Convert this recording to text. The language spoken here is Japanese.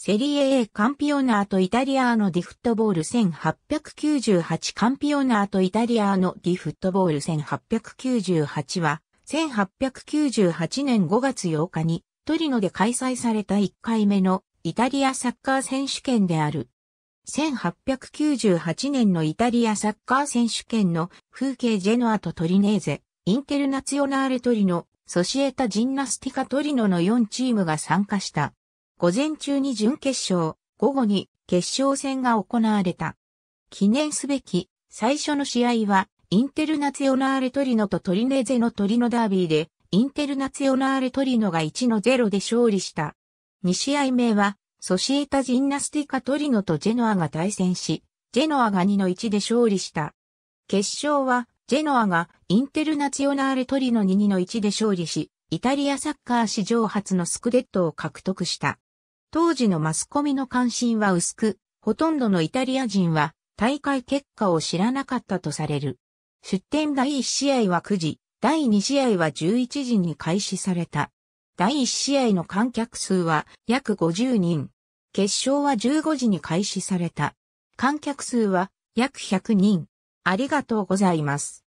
セリエ A カンピオナートイタリアーノディフットボール1898カンピオナートイタリアーノディフットボール1898は1898年5月8日にトリノで開催された1回目のイタリアサッカー選手権である。1898年のイタリアサッカー選手権の風景ジェノアとトリネーゼ、インテルナツヨナーレトリノ、ソシエタジンナスティカトリノの4チームが参加した。午前中に準決勝、午後に決勝戦が行われた。記念すべき最初の試合は、インテルナツヨオナーレトリノとトリネゼのトリノダービーで、インテルナツヨオナーレトリノが1の0で勝利した。2試合目は、ソシエタジンナスティカトリノとジェノアが対戦し、ジェノアが2の1で勝利した。決勝は、ジェノアがインテルナツヨオナーレトリノに2の1で勝利し、イタリアサッカー史上初のスクデットを獲得した。当時のマスコミの関心は薄く、ほとんどのイタリア人は大会結果を知らなかったとされる。出展第1試合は9時、第2試合は11時に開始された。第1試合の観客数は約50人。決勝は15時に開始された。観客数は約100人。ありがとうございます。